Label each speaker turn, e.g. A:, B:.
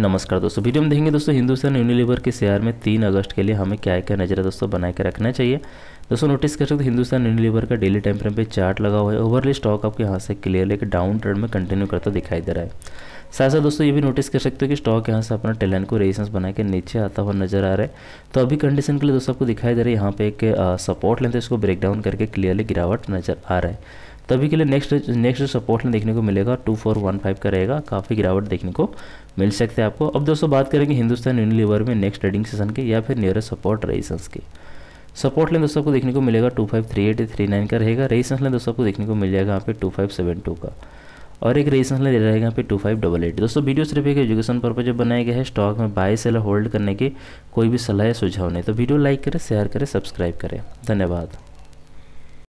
A: नमस्कार दोस्तों वीडियो में देखेंगे दोस्तों हिंदुस्तान यूनिलीवर के शेयर में तीन अगस्त के लिए हमें क्या क्या नजर दोस्तों बनाए के रखना चाहिए दोस्तों नोटिस कर सकते हिंदुस्तान यूनिलीवर का डेली टाइम फ्रेम पे चार्ट लगा हुआ है ओवरली स्टॉक आपके यहाँ से क्लियर एक डाउन ट्रेंड में कंटिन्यू करता दिखाई दे रहा है साथ साथ दोस्तों ये भी नोटिस कर सकते हो कि स्टॉक यहाँ से अपना टेलन को रेजिस्टेंस बना के नीचे आता हुआ नजर आ रहा है तो अभी कंडीशन के लिए दोस्तों आपको दिखाई दे रहा है यहाँ पे एक सपोर्ट लेते हैं इसको ब्रेकडाउन करके क्लियरली गिरावट नजर आ रहा है तभी के लिए नेक्स्ट नेक्स्ट सपोर्ट में देखने को मिलेगा टू फोर वन फाइव का रहेगा काफ़ी गिरावट देखने को मिल सकते हैं आपको अब दोस्तों बात करेंगे हिंदुस्तान यूनिलीवर में नेक्स्ट ट्रेडिंग सेशन के या फिर नियरेस्ट सपोर्ट रेजिस्टेंस के सपोर्ट लें दोस्तों आपको देखने को मिलेगा two five three eight three nine का रहेगा रेजिस्टेंस लें दोस्तों आपको देखने को मिल जाएगा यहाँ पे टू फाइव सेवन टू का और एक रेजिस्टेंस लेन रहेगा यहाँ पे टू फाइव डबल एट दोस्तों वीडियो सिर्फ एक एजुकेशन पर्पज बनाया गया है स्टॉक में बाय सेल होल्ड करने के कोई भी सलाह या सुझाव नहीं तो वीडियो लाइक करें शेयर करें सब्सक्राइब करें धन्यवाद